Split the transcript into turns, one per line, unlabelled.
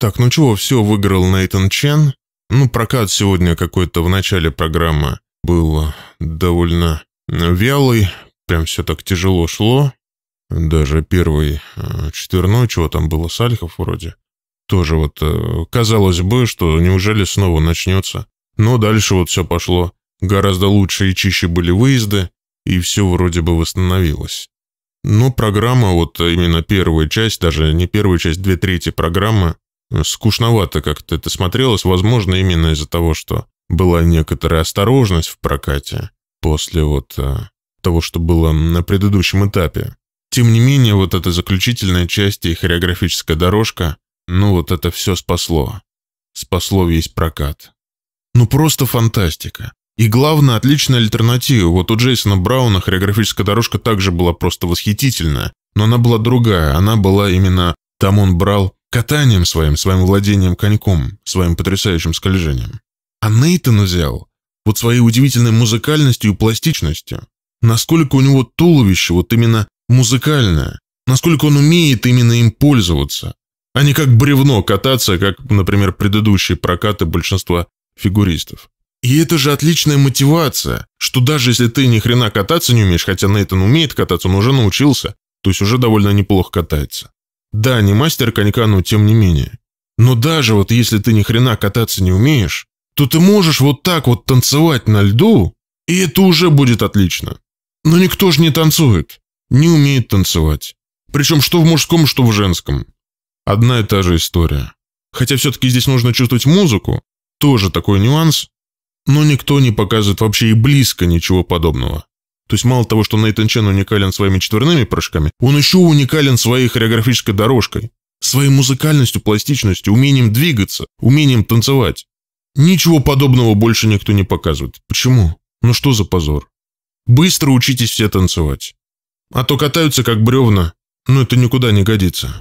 Так, ну чего, все выиграл Нейтан Чен. Ну, прокат сегодня какой-то в начале программы был довольно вялый. Прям все так тяжело шло. Даже первый э, четверной, чего там было, Сальхов вроде. Тоже вот э, казалось бы, что неужели снова начнется. Но дальше вот все пошло. Гораздо лучше и чище были выезды, и все вроде бы восстановилось. Но ну, программа, вот именно первая часть, даже не первая часть, две трети программы, э, скучновато как-то это смотрелось, возможно, именно из-за того, что была некоторая осторожность в прокате после вот э, того, что было на предыдущем этапе. Тем не менее, вот эта заключительная часть и хореографическая дорожка, ну вот это все спасло. Спасло весь прокат. Ну просто фантастика. И главное, отличная альтернатива. Вот у Джейсона Брауна хореографическая дорожка также была просто восхитительная. Но она была другая. Она была именно... Там он брал катанием своим, своим владением коньком, своим потрясающим скольжением. А Нейтан взял вот своей удивительной музыкальностью и пластичностью. Насколько у него туловище вот именно музыкальное. Насколько он умеет именно им пользоваться. А не как бревно кататься, как, например, предыдущие прокаты большинства фигуристов. И это же отличная мотивация, что даже если ты ни хрена кататься не умеешь, хотя Нейтан умеет кататься, он уже научился, то есть уже довольно неплохо катается. Да, не мастер конька, но тем не менее. Но даже вот если ты ни хрена кататься не умеешь, то ты можешь вот так вот танцевать на льду, и это уже будет отлично. Но никто же не танцует, не умеет танцевать. Причем что в мужском, что в женском. Одна и та же история. Хотя все-таки здесь нужно чувствовать музыку, тоже такой нюанс, но никто не показывает вообще и близко ничего подобного. То есть мало того, что Нейтан Чен уникален своими четверными прыжками, он еще уникален своей хореографической дорожкой, своей музыкальностью, пластичностью, умением двигаться, умением танцевать. Ничего подобного больше никто не показывает. Почему? Ну что за позор? Быстро учитесь все танцевать. А то катаются как бревна, но это никуда не годится.